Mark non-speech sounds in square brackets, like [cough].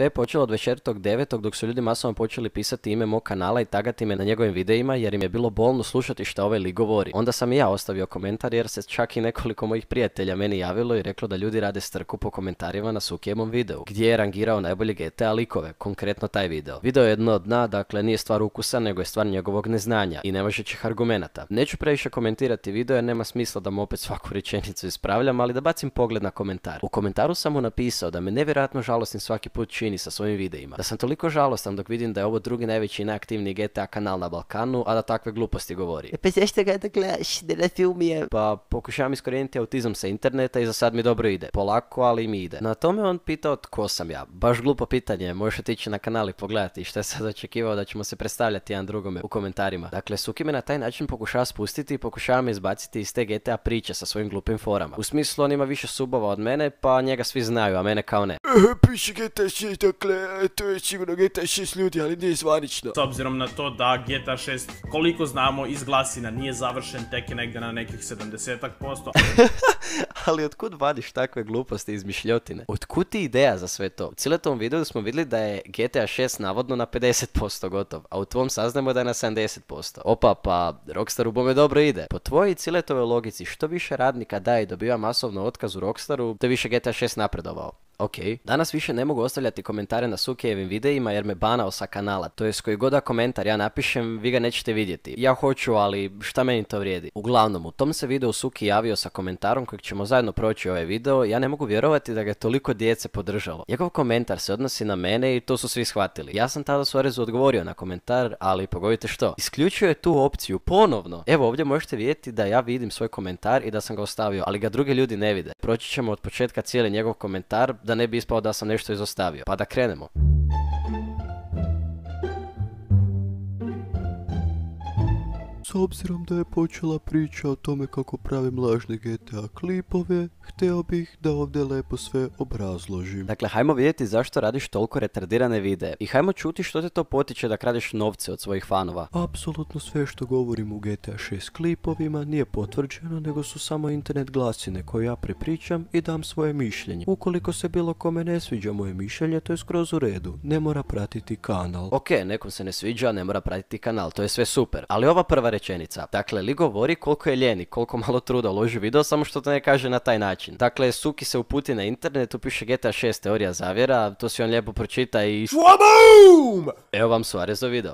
Sve je počelo devetog dok su ljudi masovno počeli pisati ime mog kanala i tagati me na njegovim videima jer im je bilo bolno slušati šta ovaj li govori. Onda sam i ja ostavio komentar jer se čak i nekoliko mojih prijatelja meni javilo i reklo da ljudi rade strku po komentarima na Sukijemom videu, gdje je rangirao najbolje GTA likove, konkretno taj video. Video je jedno od dna, dakle nije stvar ukusa nego je stvar njegovog neznanja i nemožećih argumenata. Neću previše komentirati video jer nema smisla da mu opet svaku [laughs] rečenicu ispravljam, ali da bacim pogled na komentar. U komentaru sam mu napisao da me nevjerojatno žalostim svaki put čini sa svojim videima. Da sam toliko žalostan dok vidim da je ovo drugi najveći i najaktivniji GTA kanal na Balkanu, a da takve gluposti govori. E, pa ga gledaš, da ne filmijem? Pa pokušavam iskorijeniti autizam sa interneta i za sad mi dobro ide. Polako, ali mi ide. Na tome on pitao tko sam ja. Baš glupo pitanje, možeš otići na kanal i pogledati što je sad očekivao da ćemo se predstavljati jedan drugome u komentarima. Dakle, Suki me na taj način pokušava spustiti i pokušava me izbaciti iz te GTA priče sa svojim glupim forama. U smislu, on ima više subova od mene, pa njega svi znaju, a mene kao ne dakle, to je sigurno GTA 6 ljudi, ali nije zvanično. S obzirom na to da GTA 6, koliko znamo, iz glasina nije završen, tek je negdje na nekih 70%. posto. [laughs] ali otkud vadiš takve gluposti iz mišljotine? Otkud ti ideja za sve to? U cijetom videu smo vidjeli da je GTA 6 navodno na 50% gotov, a u tvom saznamo da je na 70%. Opa, pa Rockstaru bome dobro ide. Po tvojoj ciletove logici, što više radnika daje i dobiva masovno otkaz u Rockstaru, te više GTA 6 napredovao. Ok, danas više ne mogu ostavljati komentare na Sukijevim videima jer me banao sa kanala, to jest koji god da komentar ja napišem, vi ga nećete vidjeti. Ja hoću, ali šta meni to vrijedi? Uglavnom, u tom se video Suki javio sa komentarom kojeg ćemo zajedno proći ovaj video, ja ne mogu vjerovati da ga je toliko djece podržalo. Njegov komentar se odnosi na mene i to su svi shvatili. Ja sam tada Suarezu odgovorio na komentar, ali pogodite što. Isključio je tu opciju ponovno. Evo ovdje možete vidjeti da ja vidim svoj komentar i da sam ga ostavio, ali ga drugi ljudi ne vide. Proći ćemo od početka cijeli njegov komentar da ne bi ispao da sam nešto izostavio. Pa da krenemo. S obzirom da je počela priča o tome kako pravim lažne GTA klipove, hteo bih da ovdje lepo sve obrazložim. Dakle, hajmo vidjeti zašto radiš toliko retardirane videe i hajmo čuti što te to potiče da kradeš novce od svojih fanova. Apsolutno sve što govorim u GTA 6 klipovima nije potvrđeno, nego su samo internet glasine koje ja prepričam i dam svoje mišljenje. Ukoliko se bilo kome ne sviđa moje mišljenje, to je skroz u redu. Ne mora pratiti kanal. Ok, nekom se ne sviđa, ne mora pratiti kanal, to je sve super. Ali ova prva rečenica. Dakle, Li govori koliko je ljeni, koliko malo truda uloži video, samo što to ne kaže na taj način. Dakle, Suki se uputi na internet, upiše GTA 6 teorija zavjera, to si on lijepo pročita i... Evo vam za video.